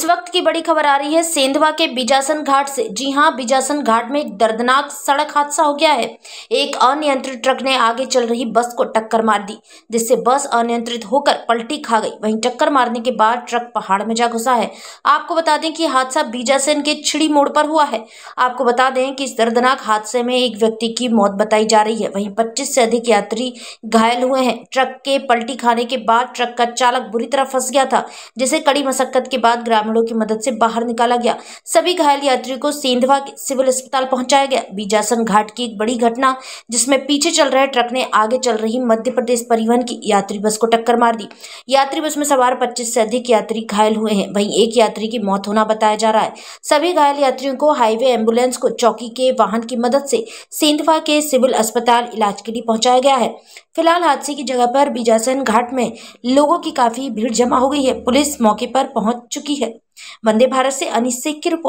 इस वक्त की बड़ी खबर आ रही है सेंधवा के बीजासन घाट से जी हाँ बीजासन घाट में एक दर्दनाक सड़क हादसा हो गया है एक अनियंत्रित ट्रक ने आगे चल रही बस को टक्कर मार दी जिससे बस अनियंत्रित होकर पलटी खा गई वहीं टक्कर मारने के बाद ट्रक पहाड़ में जा घुसा है आपको बता दें कि हादसा बीजासन के छिड़ी मोड़ पर हुआ है आपको बता दें कि इस दर्दनाक हादसे में एक व्यक्ति की मौत बताई जा रही है वहीं पच्चीस से अधिक यात्री घायल हुए हैं ट्रक के पलटी खाने के बाद ट्रक का चालक बुरी तरह फंस गया था जिसे कड़ी मशक्कत के बाद ग्रामीण ग्रामीणों की मदद से बाहर निकाला गया सभी घायल यात्रियों को सेंधवा के सिविल अस्पताल पहुंचाया गया बीजासन घाट की एक बड़ी घटना जिसमें पीछे चल रहे ट्रक ने आगे चल रही मध्य प्रदेश परिवहन की यात्री बस को टक्कर मार दी यात्री बस में सवार पच्चीस से अधिक यात्री घायल हुए हैं वहीं एक यात्री की मौत होना बताया जा रहा है सभी घायल यात्रियों को हाईवे एम्बुलेंस को चौकी के वाहन की मदद से सेंधवा के सिविल अस्पताल इलाज के लिए पहुंचाया गया है फिलहाल हादसे की जगह पर बीजासन घाट में लोगों की काफी भीड़ जमा हो गई है पुलिस मौके पर पहुंच चुकी है वंदे भारत से अनिश की रिपोर्ट